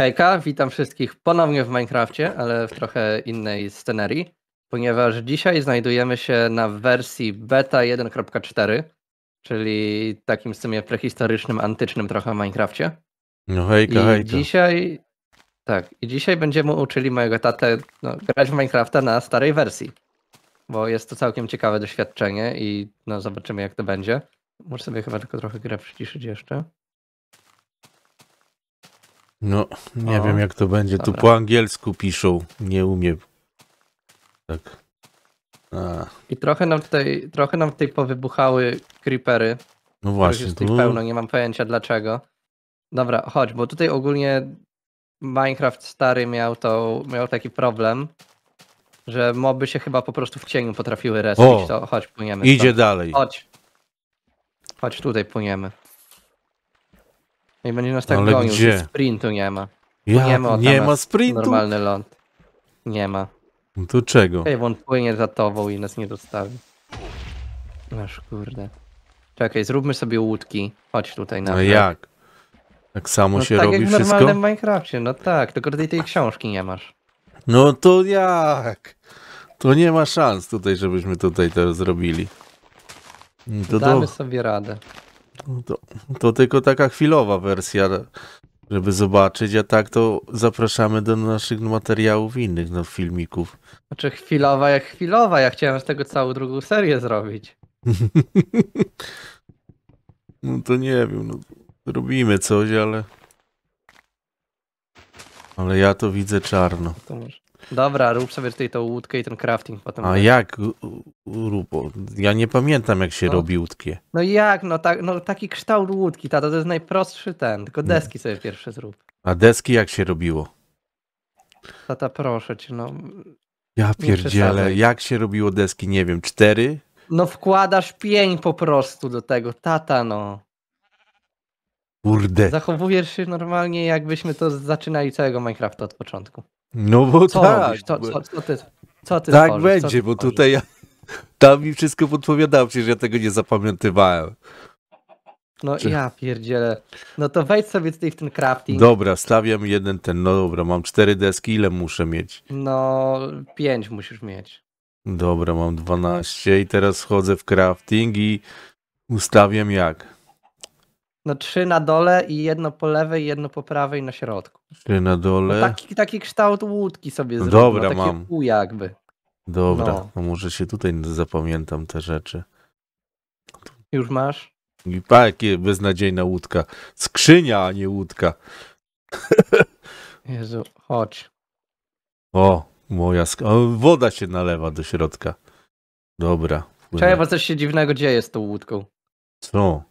Hejka, witam wszystkich ponownie w Minecrafcie, ale w trochę innej scenerii, ponieważ dzisiaj znajdujemy się na wersji beta 1.4, czyli takim w sumie prehistorycznym, antycznym trochę Minecrafcie. No hejka, I hejka. Dzisiaj, tak, i dzisiaj będziemy uczyli mojego tatę no, grać w Minecrafta na starej wersji, bo jest to całkiem ciekawe doświadczenie i no, zobaczymy jak to będzie. Muszę sobie chyba tylko trochę grę przyciszyć jeszcze. No, nie o, wiem jak to będzie. Dobra. Tu po angielsku piszą. Nie umiem. Tak. A. I trochę nam tutaj, trochę nam tutaj powybuchały creepery. No właśnie. Jest tu... pełno, nie mam pojęcia dlaczego. Dobra, chodź, bo tutaj ogólnie Minecraft stary miał, to, miał taki problem, że moby się chyba po prostu w cieniu potrafiły respić. To chodź, płyniemy. Idzie to. dalej. Chodź. Chodź, tutaj płyniemy. No I będzie nas tak Ale gonił, gdzie? sprintu nie ma. Ja, nie ma, nie ma sprintu? Normalny ląd. Nie ma. No to czego? Ej, on płynie za tobą i nas nie dostawi. Aż kurde. Czekaj, zróbmy sobie łódki. Chodź tutaj na. No jak? Tak samo no się tak robi jak wszystko? w normalnym Minecrafcie, no tak, tylko tej, tej książki nie masz. No to jak? To nie ma szans tutaj, żebyśmy tutaj to zrobili. No to Damy do... sobie radę. To, to tylko taka chwilowa wersja, żeby zobaczyć, a tak to zapraszamy do naszych materiałów innych, no, filmików. Znaczy chwilowa jak chwilowa, ja chciałem z tego całą drugą serię zrobić. no to nie wiem, no, robimy coś, ale... Ale ja to widzę czarno. To może... Dobra, rób sobie tutaj tą łódkę i ten crafting potem. A jak rubo? Ja nie pamiętam jak się no. robi łódkie. No jak, no, ta, no taki kształt łódki, tato, to jest najprostszy ten, tylko deski no. sobie pierwsze zrób. A deski jak się robiło? Tata, proszę cię, no. Ja pierdzielę, jak się robiło deski, nie wiem, cztery? No wkładasz pień po prostu do tego, tata, no. Kurde. Zachowujesz się normalnie, jakbyśmy to zaczynali całego Minecrafta od początku. No bo co tak. Robisz? Co, co, co ty, co ty tak tworzysz? będzie, bo tutaj ja, tam mi wszystko podpowiadał, przecież ja tego nie zapamiętywałem. No Czy... ja pierdzielę. No to wejdź sobie tutaj w ten crafting. Dobra, stawiam jeden ten, no dobra, mam cztery deski, ile muszę mieć? No, pięć musisz mieć. Dobra, mam 12 i teraz wchodzę w crafting i ustawiam jak? No trzy na dole i jedno po lewej, jedno po prawej na środku. Czy na dole? No taki, taki kształt łódki sobie zrobił. No Dobra, no, mam. U jakby. Dobra, no. no. może się tutaj zapamiętam te rzeczy. Już masz? I pa, beznadziejna łódka. Skrzynia, a nie łódka. Jezu, chodź. O, moja sk- o, woda się nalewa do środka. Dobra. Czekaj, bo coś się dziwnego dzieje z tą łódką. Co?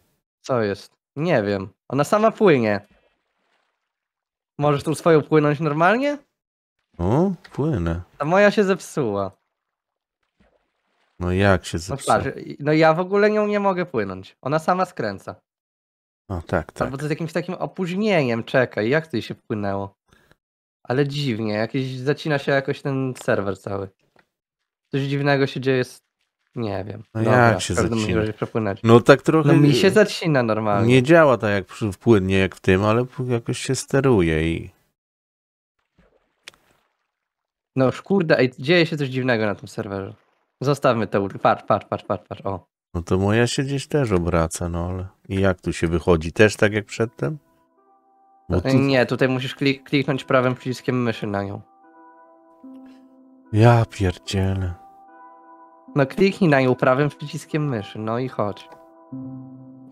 Co jest? Nie wiem. Ona sama płynie. Możesz tą swoją płynąć normalnie? O, płynę. A moja się zepsuła. No jak się no zepsuła? No, no ja w ogóle nią nie mogę płynąć. Ona sama skręca. O, tak, tak. Albo to z jakimś takim opóźnieniem, czekaj, jak to się wpłynęło? Ale dziwnie, jakiś zacina się jakoś ten serwer cały. Coś dziwnego się dzieje z nie wiem. No Dobra, jak się zacina? No tak trochę. No mi się zacina normalnie. Nie działa tak jak przy, płynnie jak w tym, ale jakoś się steruje i. No kurde, dzieje się coś dziwnego na tym serwerze. Zostawmy to. Patrz, patrz, patrz, patrz, patrz. O. No to moja się gdzieś też obraca, no ale. I jak tu się wychodzi? Też tak jak przedtem? No tu... Nie, tutaj musisz klik, kliknąć prawym przyciskiem myszy na nią. Ja pierdzielę. No kliknij na nią prawym przyciskiem myszy, no i chodź.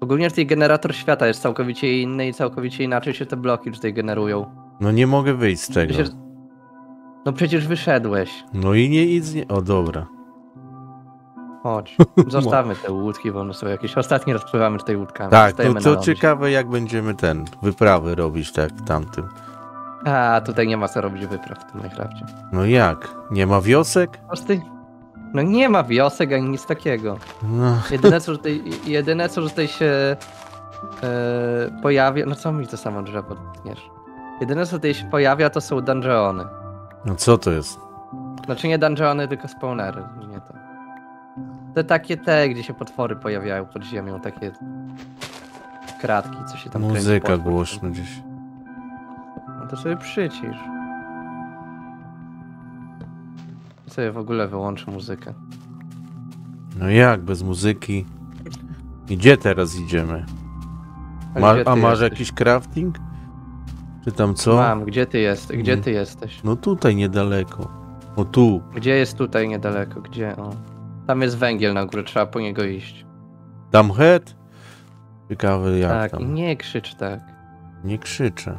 Ogólnie tutaj generator świata jest całkowicie inny i całkowicie inaczej się te bloki tutaj generują. No nie mogę wyjść z tego. Przecież... No przecież wyszedłeś. No i nie idź nie... O dobra. Chodź, no. zostawmy te łódki, bo one są jakieś. Ostatni raz pływamy tutaj łódkami. Tak, no to ciekawe jak będziemy ten, wyprawy robić tak w tamtym. A, tutaj nie ma co robić wypraw w tym Minecrafcie. No jak? Nie ma wiosek? Ostatni. No nie ma wiosek ani nic takiego. No. Jedyne, co, że tutaj, jedyne, co, że tutaj się e, pojawia... No co mi to samo drzewo tniesz? Jedyne, co tutaj się pojawia, to są dungeony. No co to jest? Znaczy nie dungeony, tylko spawnery. Nie to. Te takie te, gdzie się potwory pojawiają pod ziemią, takie kratki, co się tam Muzyka głośna głośno gdzieś. No to sobie przycisz. sobie w ogóle wyłączę muzykę. No jak, bez muzyki? Gdzie teraz idziemy? A, Ma, a masz jesteś? jakiś crafting? Czy tam co? Mam, gdzie ty, jest, gdzie ty jesteś? No tutaj niedaleko. O tu. Gdzie jest tutaj niedaleko? Gdzie? O. Tam jest węgiel na górę, trzeba po niego iść. Tam head? Ciekawy jak tak, tam. nie krzycz tak. Nie krzyczę.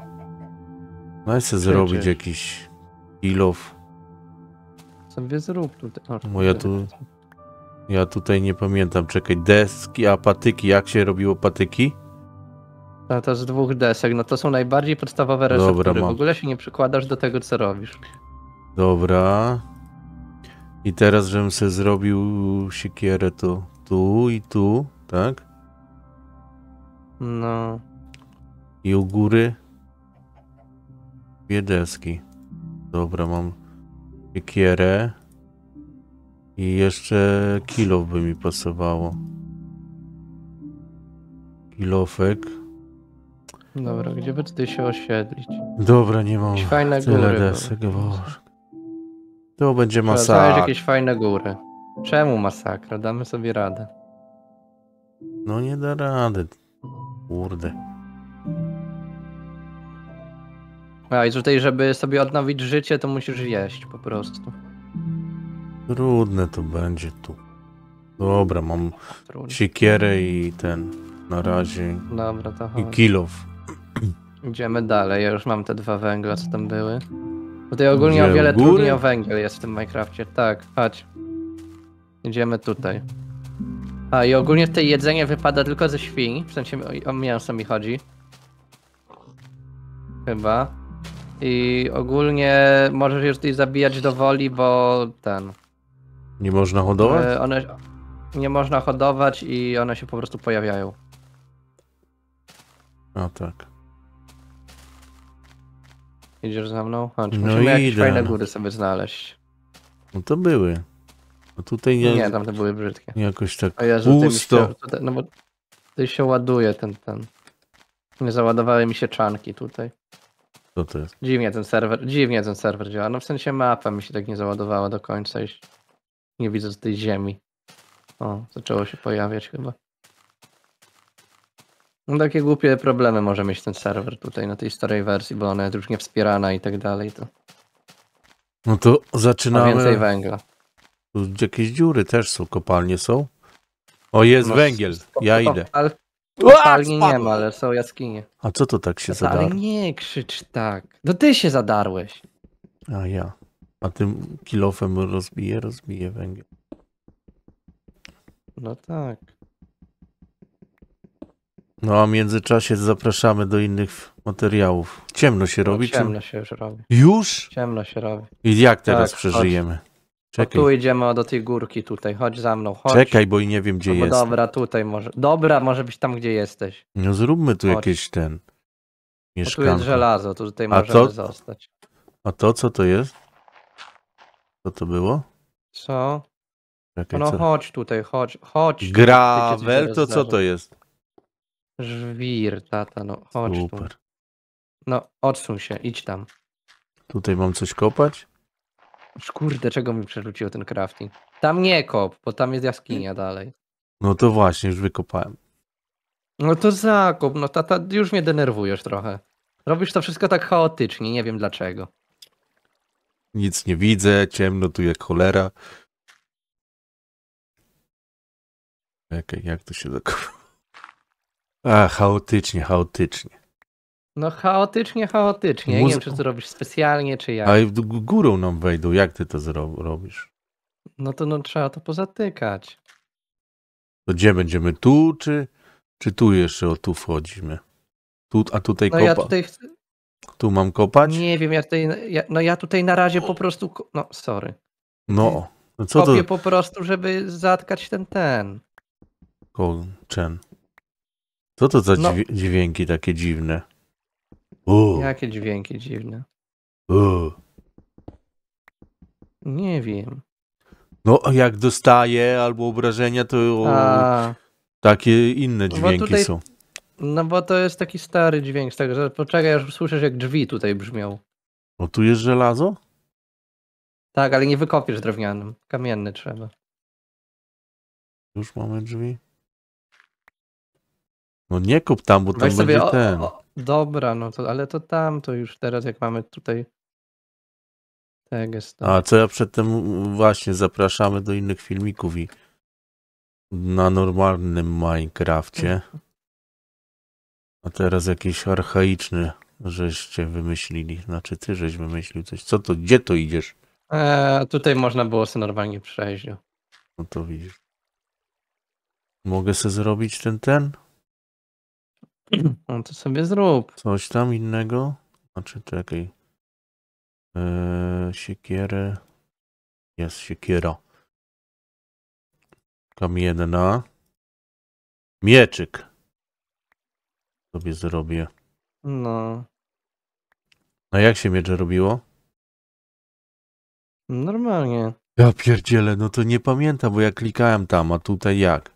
No chcę zrobić jakiś ilow sobie zrób tutaj. ja tu... Ja tutaj nie pamiętam, czekaj, deski, a patyki, jak się robiło patyki? No to z dwóch desek, no to są najbardziej podstawowe receptury, w ogóle się nie przykładasz do tego, co robisz. Dobra. I teraz, żebym sobie zrobił siekierę, to tu i tu, tak? No. I u góry dwie deski. Dobra, mam siekierę i jeszcze kilo by mi pasowało. Kilofek. Dobra, gdzie by tutaj się osiedlić? Dobra, nie mam. fajne Tyle góry. Desek, To będzie masakra. Znaleźć jakieś fajne góry. Czemu masakra? Damy sobie radę. No nie da rady. Kurde. A i tutaj, żeby sobie odnowić życie, to musisz jeść po prostu. Trudne to będzie tu. Dobra, mam Trudne. siekierę i ten na razie. Dobra, to I kilof. Idziemy dalej, ja już mam te dwa węgla, co tam były. Tutaj ogólnie Gdzie o wiele trudniej o węgiel jest w tym Minecrafcie. Tak, chodź. Idziemy tutaj. A i ogólnie tutaj jedzenie wypada tylko ze świń, w sensie o, o mięso mi chodzi. Chyba. I ogólnie możesz już ich zabijać do woli, bo ten. Nie można hodować? E, one, nie można hodować i one się po prostu pojawiają. A tak. Idziesz za mną? Chodź, no musimy idę. jakieś fajne góry sobie znaleźć. No to były. A tutaj nie... Nie, tamte były brzydkie. Jakoś tak Jezu, pusto. Się, no bo tutaj się ładuje ten, ten. Nie załadowały mi się czanki tutaj. Co to jest? Dziwnie ten serwer, dziwnie ten serwer działa. No w sensie mapa mi się tak nie załadowała do końca i nie widzę z tej ziemi. O, zaczęło się pojawiać chyba. No takie głupie problemy może mieć ten serwer tutaj na tej starej wersji, bo ona jest już niewspierana i tak dalej. To... No to zaczynamy. A więcej węgla. Tu jakieś dziury też są, kopalnie są. O, jest no, węgiel, ja idę. Kopalni nie ma, ale są jaskinie. A co to tak się zadarło? Ale nie krzycz tak. No ty się zadarłeś. A ja. A tym kilofem rozbije, rozbije węgiel. No tak. No a w międzyczasie zapraszamy do innych materiałów. Ciemno się no robi? No, ciemno czy... się już robi. Już? Ciemno się robi. I jak teraz tak, przeżyjemy? No Czekaj. tu idziemy do tej górki tutaj, chodź za mną, chodź. Czekaj, bo i nie wiem gdzie no, jest. Dobra, tutaj może. Dobra, może być tam gdzie jesteś. No zróbmy tu chodź. jakieś ten. No mieszkanko. tu jest żelazo, tu tutaj A możemy to? zostać. A to co to jest? Co to było? Co? Czekaj, no co? chodź tutaj, chodź, chodź. Gravel to co to jest? Żwir, tata, no chodź Super. tu. No odsuń się, idź tam. Tutaj mam coś kopać? Kurde, czego mi przerzuciło ten crafting? Tam nie kop, bo tam jest jaskinia dalej. No to właśnie, już wykopałem. No to zakop, no ta, ta, już mnie denerwujesz trochę. Robisz to wszystko tak chaotycznie, nie wiem dlaczego. Nic nie widzę, ciemno tu jak cholera. Czekaj, jak to się zakopało? A, chaotycznie, chaotycznie. No chaotycznie, chaotycznie. Muzy... Nie wiem, czy to robisz specjalnie, czy jak. w górą nam wejdą, jak ty to robisz? No to no, trzeba to pozatykać. To gdzie będziemy? Tu, czy, czy tu jeszcze? O, tu wchodzimy. Tu, a tutaj no kopa. Ja tutaj... Tu mam kopać? Nie wiem, ja tutaj, ja, no ja tutaj na razie po prostu, no sorry. No, no co Kopię to? po prostu, żeby zatkać ten, ten. Kolczen. Co to za no. dźwięki takie dziwne? U. Jakie dźwięki dziwne. U. Nie wiem. No, jak dostaje albo obrażenia, to a. takie inne no dźwięki tutaj, są. No bo to jest taki stary dźwięk, także poczekaj, aż słyszysz, jak drzwi tutaj brzmią. O, no tu jest żelazo? Tak, ale nie wykopiesz drewnianym. Kamienny trzeba. Już mamy drzwi. No nie kup tam, bo tam będzie o, ten. O, Dobra, no to, ale to tam, to już teraz jak mamy tutaj te gesty. A co ja przedtem właśnie zapraszamy do innych filmików i na normalnym Minecrafcie. Mhm. A teraz jakiś archaiczny żeście wymyślili. Znaczy ty żeś wymyślił coś. Co to? Gdzie to idziesz? Eee, tutaj można było sobie normalnie przejść. No. no to widzisz. Mogę sobie zrobić ten ten? No to sobie zrób. Coś tam innego? Znaczy, czekaj. Yy, siekierę. Jest siekiera. Kamienna. Mieczyk. Sobie zrobię. No. A jak się miecze robiło? Normalnie. Ja pierdzielę, no to nie pamiętam, bo ja klikałem tam, a tutaj jak?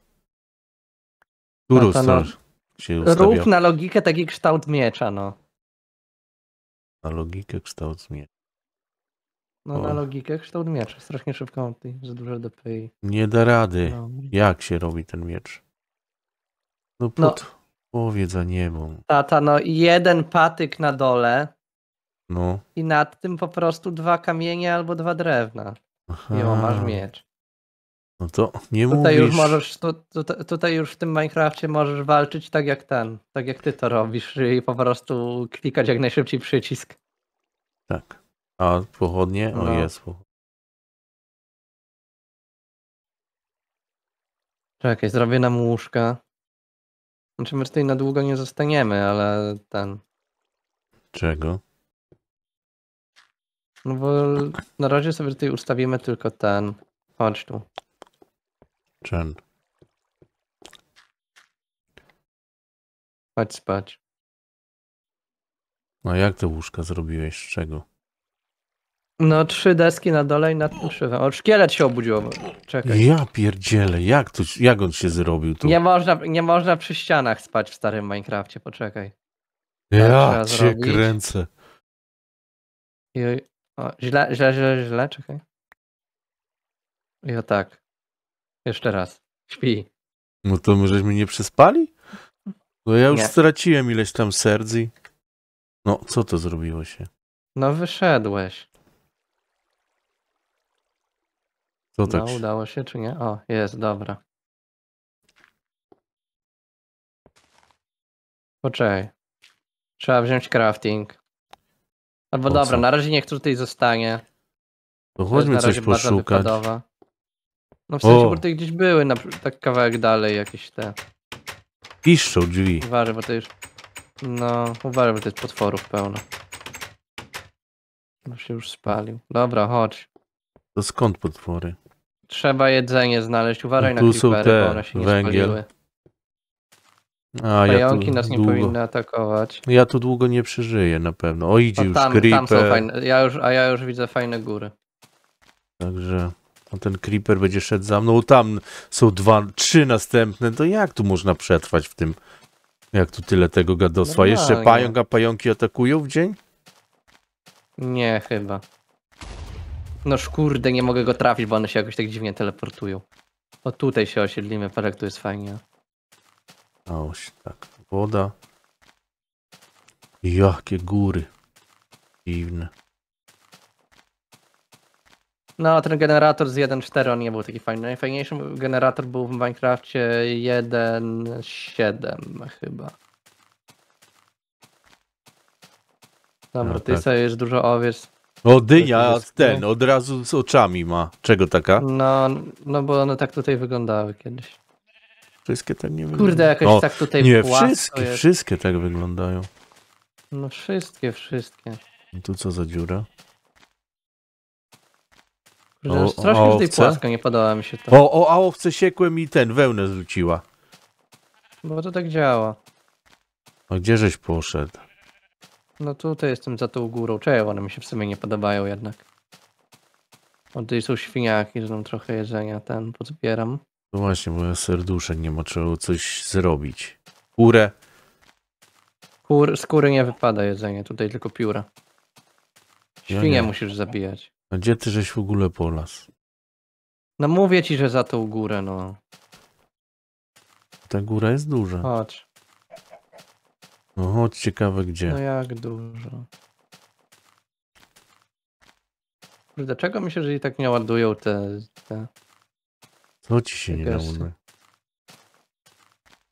Którą no, się ustawia. Rób na logikę taki kształt miecza, no. Na logikę kształt miecza. No na logikę kształt miecza. Strasznie szybko ty, za dużo DPI. Nie da rady. No. Jak się robi ten miecz? No, no. pod no. powie za niebą. Tata, no jeden patyk na dole. No. I nad tym po prostu dwa kamienie albo dwa drewna. Aha. I masz miecz. No to nie tutaj mówisz. Już możesz, tu, tu, tutaj już w tym Minecrafcie możesz walczyć tak jak ten, tak jak ty to robisz i po prostu klikać jak najszybciej przycisk. Tak. A pochodnie? No. O jest Czekaj, zrobię nam łóżka. Znaczy my tutaj na długo nie zostaniemy, ale ten... Czego? No bo na razie sobie tutaj ustawimy tylko ten. Chodź tu. Czyn. Chodź spać. No jak te łóżka zrobiłeś? Z czego? No trzy deski na dole i nad tym szywem. O, szkielet się obudził. Czekaj. Ja pierdzielę, jak, to, jak on się zrobił tu? Nie można, nie można przy ścianach spać w starym Minecrafcie, poczekaj. Tak ja cię zrobić. kręcę. I, o, źle, źle, źle, źle, czekaj. I o tak. Jeszcze raz. Śpi. No to my żeśmy nie przespali? No ja już nie. straciłem ileś tam serc i... No, co to zrobiło się? No wyszedłeś. Co tak? No, się... udało się czy nie? O, jest, dobra. Poczekaj. Trzeba wziąć crafting. Albo o dobra, co? na razie niech tutaj zostanie. No chodźmy coś poszukać. No w sensie, O. bo tutaj gdzieś były, na, tak kawałek dalej jakieś te. Piszczą drzwi. Uważaj, bo to już... No, uważaj, bo to jest potworów pełno. No się już spalił. Dobra, chodź. To skąd potwory? Trzeba jedzenie znaleźć. Uważaj No na tu są creepery, te, bo one się nie węgiel. spaliły. A, ja tu nas nie długo, powinny atakować. Ja tu długo nie przeżyję na pewno. O, idzie No, już tam, tam są fajne, ja już, a ja już widzę fajne góry. także... A no ten creeper będzie szedł za mną. Tam są dwa, trzy następne. To jak tu można przetrwać w tym? Jak tu tyle tego gadosła? Jeszcze pająk, a pająki atakują w dzień? Nie, chyba. No szkurde, nie mogę go trafić, bo one się jakoś tak dziwnie teleportują. O tutaj się osiedlimy, parek tu jest fajnie. Oś, tak. Woda. Jakie góry. Dziwne. No, ten generator z 1.4 on nie był taki fajny. Najfajniejszy generator był w Minecrafcie 1.7 chyba. Dobra, no, ty tak. sobie już dużo owiec. O, no, dynia ten, od razu z oczami ma. Czego taka? No, no bo one tak tutaj wyglądały kiedyś. Wszystkie tak nie wyglądają. Kurde, jakoś o, no, tak tutaj Nie, wszystkie, jest. wszystkie tak wyglądają. No wszystkie, wszystkie. I no tu co za dziura? o, strasznie o, tej płaska, nie podoba mi się to. O, o, a owce siekłem i ten, wełnę zrzuciła. Bo to tak działa. A gdzie żeś poszedł? No tutaj jestem za tą górą. Czemu one mi się w sumie nie podobają jednak. Bo tutaj są świniaki, że mam trochę jedzenia, ten podbieram. No właśnie, moje serdusze nie ma, trzeba coś zrobić. Kurę. Kur, skóry nie wypada jedzenie, tutaj tylko pióra. Świnie ja musisz zabijać. A gdzie ty żeś w ogóle polas? No mówię ci, że za tą górę, no. Ta góra jest duża. Chodź. No chodź, ciekawe gdzie. No jak dużo. Dlaczego myślę, że i tak nie ładują te... te... Co ci się nie dało?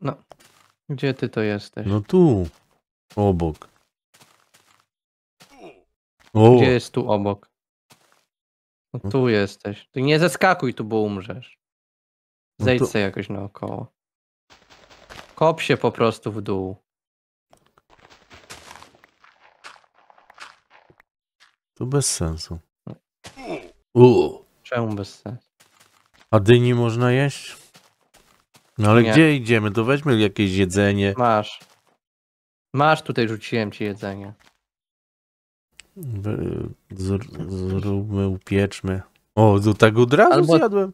No. Gdzie ty to jesteś? No tu. Obok. O. Gdzie jest tu obok? No, no tu jesteś. Ty nie zeskakuj tu, bo umrzesz. No Zejdź no to... sobie jakoś naokoło. Kop się po prostu w dół. To bez sensu. No. U. Czemu bez sensu? A dyni można jeść? No ale nie. gdzie idziemy? To weźmy jakieś jedzenie. Masz. Masz tutaj, rzuciłem ci jedzenie. Zróbmy, upieczmy. O, do tego tak od razu Albo... zjadłem.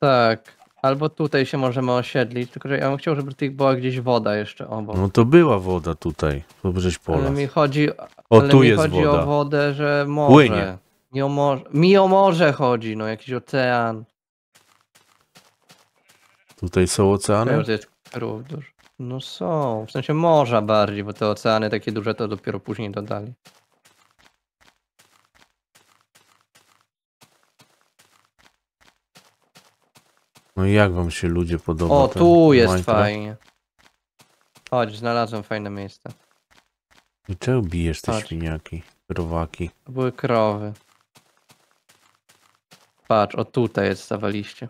Tak. Albo tutaj się możemy osiedlić, tylko że ja bym chciał, żeby tych była gdzieś woda jeszcze obok. No to była woda tutaj, żeś pola. Ale mi chodzi, o, ale tu mi jest chodzi woda. o wodę, że morze. Płynie. Mi o morze, mi o morze chodzi, no jakiś ocean. Tutaj są oceany? To jest krów dużo. No są, w sensie morza bardziej, bo te oceany takie duże to dopiero później dodali. No i jak wam się ludzie podoba? O, tu jest Minecraft? fajnie. Chodź, znalazłem fajne miejsce. I czemu bijesz te Chodź. świniaki, krowaki? To były krowy. Patrz, o tutaj jest zawaliście.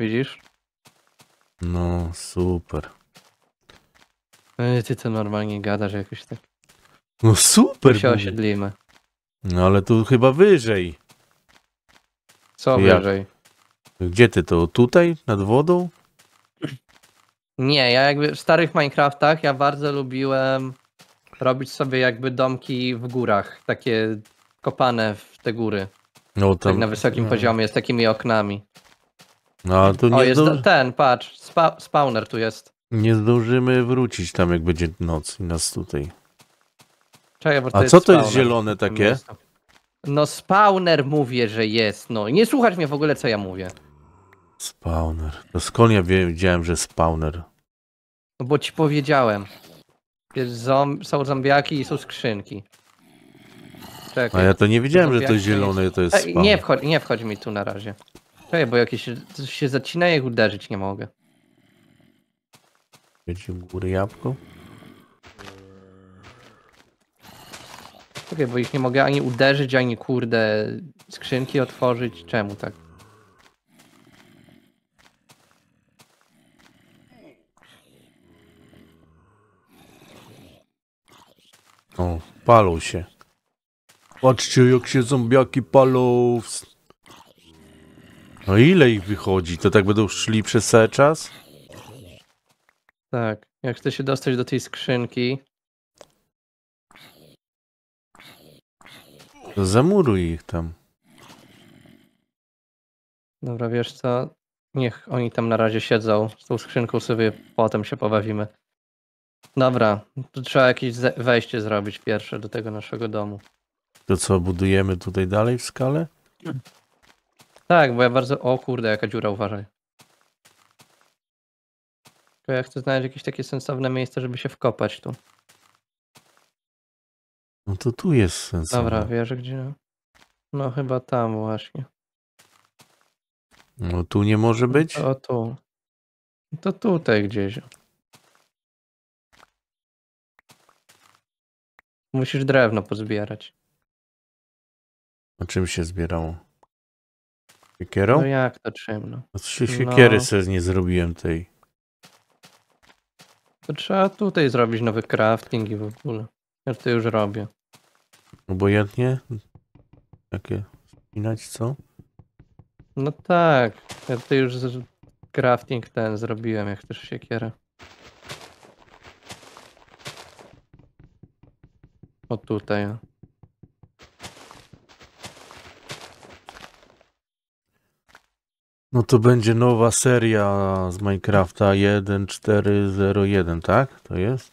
Widzisz? No, super. Ej, no Ty to normalnie gadasz jakoś tak. No super! Tu się osiedlimy. No ale tu chyba wyżej. Co Jak? wyżej? Gdzie ty to? Tutaj? Nad wodą? Nie, ja jakby w starych Minecraftach ja bardzo lubiłem robić sobie jakby domki w górach, takie kopane w te góry. No, tak tam... Tak na wysokim no. poziomie, z takimi oknami. No, tu nie o, jest do... ten, patrz, spa spawner tu jest. Nie zdążymy wrócić tam, jak będzie noc i nas tutaj. Czekaj, A co to spawner. jest zielone takie? No spawner mówię, że jest, no. Nie słuchasz mnie w ogóle, co ja mówię. Spawner. No skąd ja wiedziałem, że spawner? No bo ci powiedziałem. Jest są zombiaki i są skrzynki. Czekaj. A ja to nie wiedziałem, że to zielone jest. to jest spawner. Nie wchodź, nie wchodź mi tu na razie. Czekaj, bo jakieś się zacina i uderzyć nie mogę. Wiecie, górę jabłko? Czekaj, bo ich nie mogę ani uderzyć, ani kurde skrzynki otworzyć. Czemu tak? O, palą się. Patrzcie, jak się zombiaki palą. No ile ich wychodzi? To tak będą szli przez cały czas? Tak. Jak chce się dostać do tej skrzynki, To zamuruj ich tam. Dobra, wiesz co? Niech oni tam na razie siedzą. Z tą skrzynką sobie potem się pobawimy. Dobra, tu trzeba jakieś wejście zrobić pierwsze do tego naszego domu. To co, budujemy tutaj dalej w skale? Tak, bo ja bardzo... O kurde, jaka dziura, uważaj. Tylko ja chcę znaleźć jakieś takie sensowne miejsce, żeby się wkopać tu. No to tu jest sens. Dobra, no. wiesz gdzie? No chyba tam właśnie. No tu nie może no być? O tu. To tutaj gdzieś. Musisz drewno pozbierać. A czym się zbierało? Siekierą? No jak to czym? No? A trzy no. siekiery no. sobie nie zrobiłem tej. To trzeba tutaj zrobić nowy crafting i w ogóle. Ja to już robię. Obojętnie? Takie wspinać, co? No tak, ja tutaj już crafting ten zrobiłem, jak też siekierę. O tutaj. No to będzie nowa seria z Minecrafta 1.4.0.1, tak? To jest?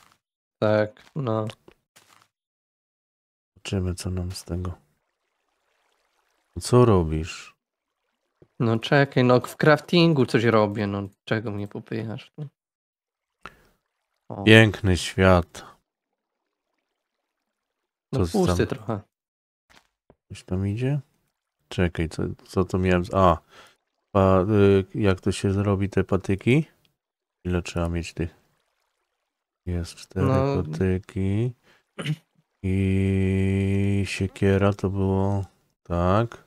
Tak, no. Zobaczymy, co nam z tego. Co robisz? No czekaj, no w craftingu coś robię, no czego mnie popychasz? Piękny świat. Co no pusty tam? trochę. Coś tam idzie? Czekaj, co, co to miałem? A, pa, y, jak to się zrobi te patyki? Ile trzeba mieć tych? Jest cztery no. patyki. I siekiera to było tak.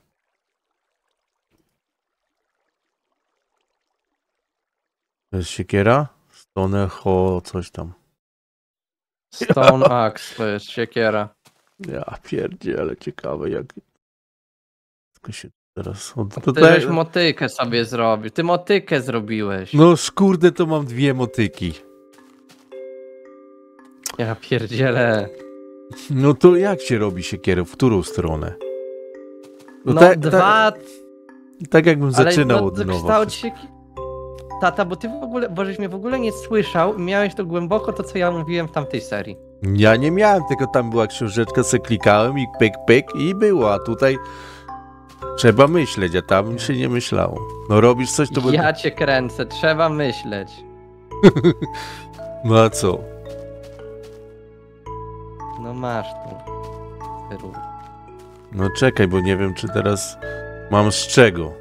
To jest siekiera? Stone ho coś tam. Stone axe to jest siekiera. Ja pierdziele, ciekawe jak... Tylko się teraz... Od... Ty żeś motykę sobie zrobił. Ty motykę zrobiłeś. No skurde to mam dwie motyki. Ja pierdziele. No to jak się robi siekierę? W którą stronę? No, no ta, dwa... Ta, tak jakbym zaczynał no, od nowa. kształt się... Tata, bo ty w ogóle, bo żeś mnie w ogóle nie słyszał i miałeś to głęboko, to co ja mówiłem w tamtej serii. Ja nie miałem, tylko tam była książeczka, se klikałem i pyk, pyk i było, a tutaj trzeba myśleć, a tam się nie myślało. No robisz coś, to... Ja by... cię kręcę, trzeba myśleć. no a co? No masz tu. Rób. No czekaj, bo nie wiem, czy teraz mam z czego.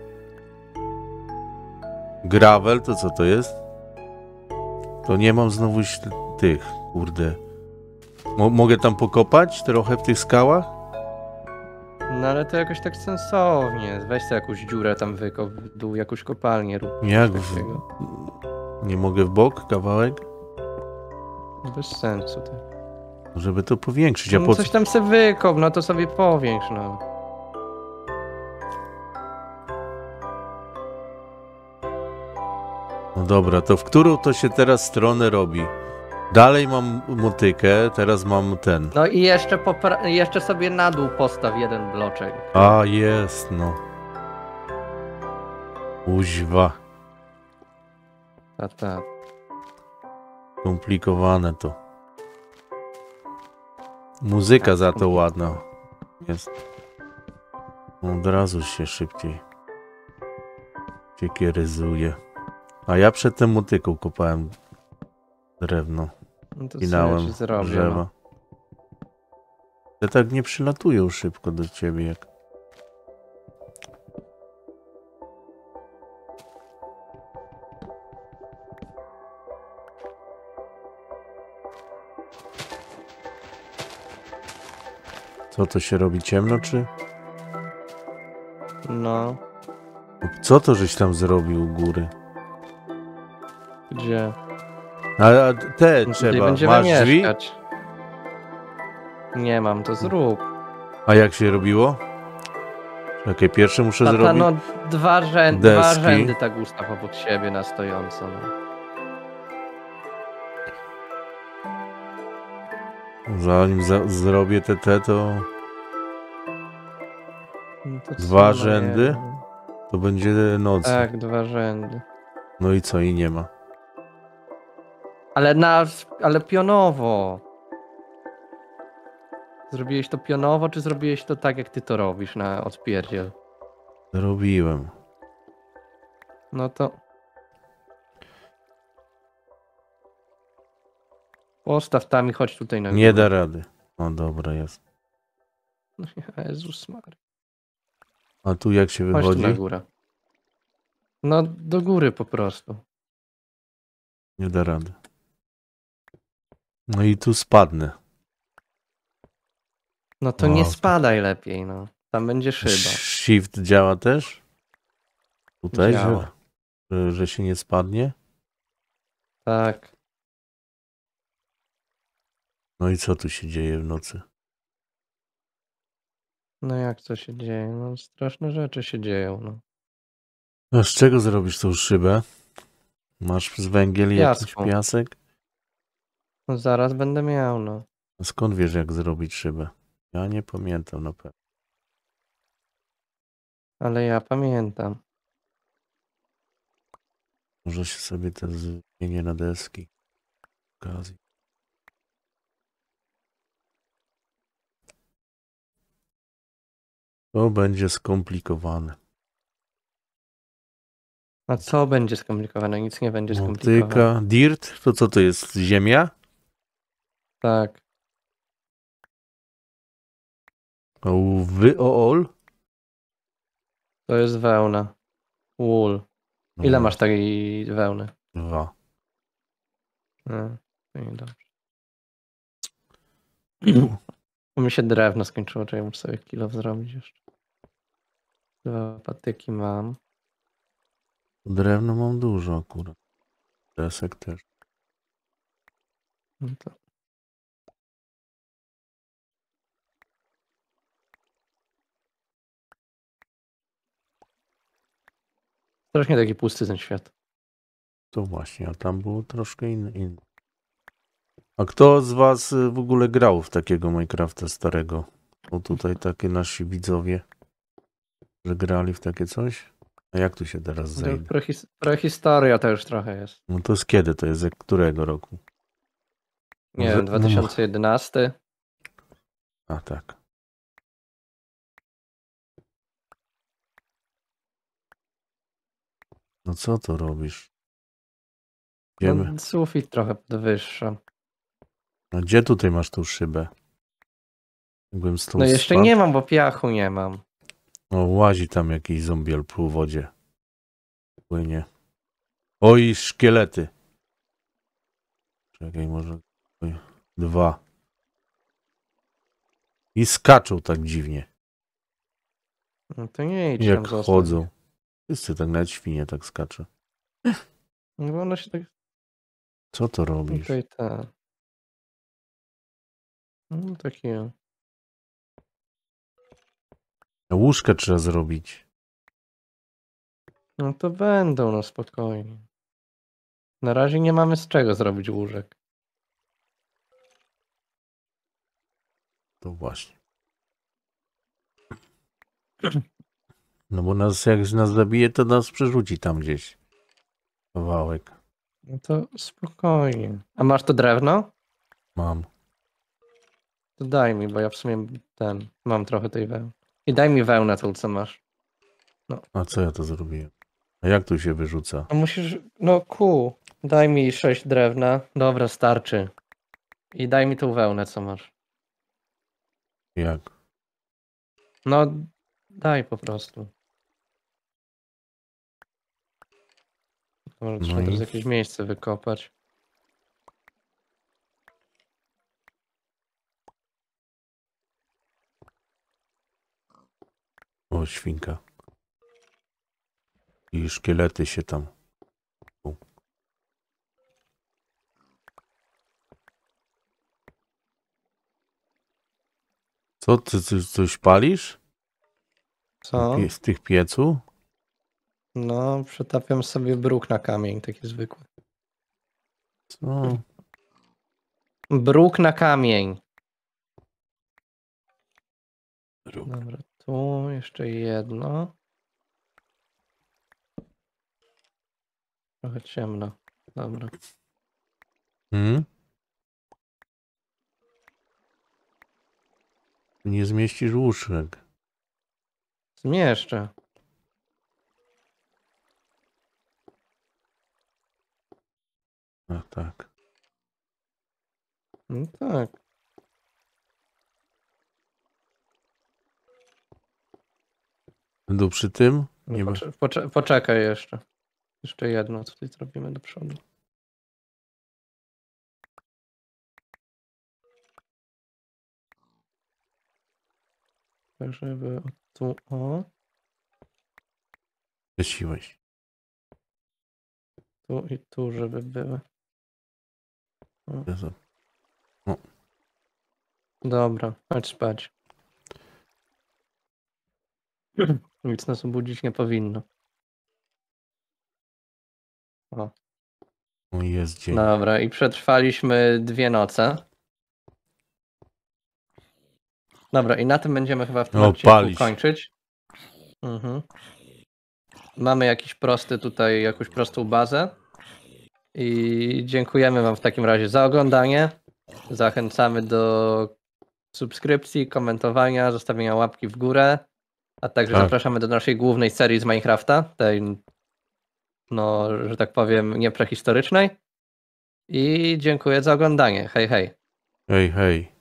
Gravel, to co to jest? To nie mam znowu tych, kurde. Mo mogę tam pokopać trochę w tych skałach? No ale to jakoś tak sensownie. Weź sobie jakąś dziurę tam wykop w dół, jakąś kopalnię rób. Jak w... Nie mogę w bok kawałek? No bez sensu. Tak. Żeby to powiększyć. A no, Coś tam sobie wykop, no to sobie powiększ, no. No dobra, to w którą to się teraz stronę robi? Dalej mam motykę, teraz mam ten. No i jeszcze, jeszcze sobie na dół postaw jeden bloczek. A, jest, no. Uźwa. Ta, ta. Komplikowane to. Muzyka za to ładna jest. Od razu się szybciej siekieryzuje. A ja przed tym motyką kopałem drewno. No to drzewa. No. Te tak nie przylatują szybko do ciebie jak Co to się robi ciemno, czy? No. Co to żeś tam zrobił u góry? Gdzie? A, a te no, trzeba. Będziemy Masz drzwi? Nie mam, to zrób. A jak się robiło? Jakie pierwsze muszę Tata, zrobić? No, dwa, rzędy, dwa rzędy tak ustaw obok siebie na stojąco. No. Zanim za zrobię te te, to... No to dwa no rzędy? To będzie noc. Tak, dwa rzędy. No i co, i nie ma. Ale na... ale pionowo. Zrobiłeś to pionowo, czy zrobiłeś to tak, jak ty to robisz na odpierdziel? Robiłem. No to... Postaw tam i chodź tutaj na górę. Nie da rady. No dobra, jest. No Jezus Mary. A tu jak się chodź Tu na górę. No do góry po prostu. Nie da rady. No i tu spadnę. No to nie spadaj lepiej, no. Tam będzie szyba. Shift działa też? Tutaj, działa. Że, że się nie spadnie? Tak. No i co tu się dzieje w nocy? No jak co się dzieje? No straszne rzeczy się dzieją. No, no z czego zrobisz tą szybę? Masz z węgiel jakiś piasek? No zaraz będę miał, no. A skąd wiesz jak zrobić szybę? Ja nie pamiętam na pewno. Ale ja pamiętam. Może się sobie to zmienię na deski. Okazji. To będzie skomplikowane. A co będzie skomplikowane? Nic nie będzie skomplikowane. Motyka, dirt, to co to jest? Ziemia? Tak. Wyol? To jest wełna. Wool. Ile no. masz takiej wełny? Dwa. E, no, nie dobrze. Mi się drewno skończyło, czy ja muszę sobie kilo zrobić jeszcze. Dwa patyki mam. Drewno mam dużo akurat. Desek też. No to. Strasznie taki pusty ten świat. To właśnie, a tam było troszkę inny. inny. A kto z was y, w ogóle grał w takiego Minecrafta starego? Bo tutaj takie nasi widzowie, że grali w takie coś. A jak tu się teraz zajmie? Prehis prehistoria też trochę jest. No to z kiedy to jest? Z którego roku? Nie wiem, 2011. No A tak. No co to robisz? No, Wiemy. No, sufit trochę podwyższam. No, gdzie tutaj masz tą szybę? Jakbym z tą no jeszcze spadł? nie mam, bo piachu nie mam. No łazi tam jakiś zombiel po wodzie. Płynie. Oj, szkielety. Czekaj, może dwa. I skaczą tak dziwnie. No to nie idź Jak tam chodzą. Wszyscy tak na świnie tak skacze. No bo ona się tak... Co to robisz? Tutaj tak. No ja. Łóżkę trzeba zrobić. No to będą, no spokojnie. Na razie nie mamy z czego zrobić łóżek. To właśnie. No bo nas, jak nas zabije, to nas przerzuci tam gdzieś. Kawałek. No to spokojnie. A masz to drewno? Mam. To daj mi, bo ja w sumie ten, mam trochę tej wełny. I daj mi wełnę tą, co masz. No. A co ja to zrobiłem? A jak tu się wyrzuca? No musisz, no ku, daj mi sześć drewna. Dobra, starczy. I daj mi tą wełnę, co masz. Jak? No, daj po prostu. Może no trzeba i... jakieś miejsce wykopać. O, świnka. I szkielety się tam. Co, ty, ty coś palisz? Co? Z tych piecu? No, przetapiam sobie bruk na kamień, taki zwykły. Co? Bruk na kamień. Bruk. Dobra, tu jeszcze jedno. Trochę ciemno. Dobra. Hmm? Nie zmieścisz łóżek. Zmieszczę. A tak. No tak. Będą przy tym? No Nie no, poczekaj, poczekaj jeszcze. Jeszcze jedno tutaj zrobimy do przodu. Tak, żeby tu o. Wysiłeś. Tu i tu, żeby były. O. o. Dobra, chodź spać. Nic nas obudzić nie powinno. O. Jest dzień. No dobra, i przetrwaliśmy dwie noce. Dobra, i na tym będziemy chyba w tym no, kończyć. Mhm. Mamy jakiś prosty tutaj, jakąś prostą bazę. I dziękujemy Wam w takim razie za oglądanie. Zachęcamy do subskrypcji, komentowania, zostawienia łapki w górę. A także tak. zapraszamy do naszej głównej serii z Minecrafta, tej, no, że tak powiem, nieprehistorycznej. I dziękuję za oglądanie. Hej, hej. Hej, hej.